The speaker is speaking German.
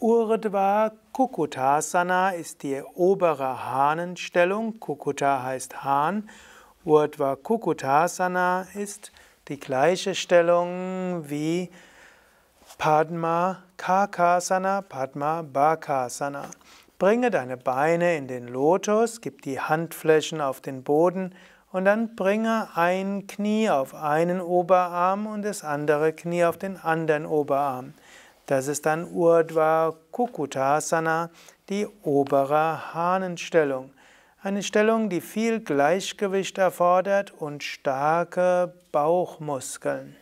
Urdhva Kukutasana ist die obere Hahnenstellung. Kukuta heißt Hahn. Urdhva Kukutasana ist die gleiche Stellung wie Padma Kakasana, Padma Bakasana. Bringe deine Beine in den Lotus, gib die Handflächen auf den Boden und dann bringe ein Knie auf einen Oberarm und das andere Knie auf den anderen Oberarm. Das ist dann Urdhva Kukutasana, die obere Hahnenstellung. Eine Stellung, die viel Gleichgewicht erfordert und starke Bauchmuskeln.